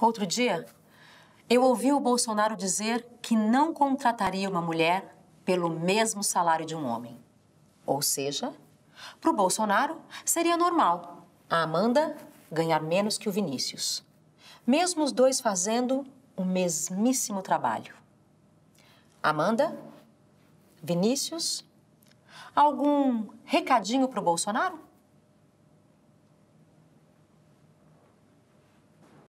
Outro dia, eu ouvi o Bolsonaro dizer que não contrataria uma mulher pelo mesmo salário de um homem. Ou seja, para o Bolsonaro, seria normal a Amanda ganhar menos que o Vinícius, mesmo os dois fazendo o mesmíssimo trabalho. Amanda, Vinícius, algum recadinho para o Bolsonaro?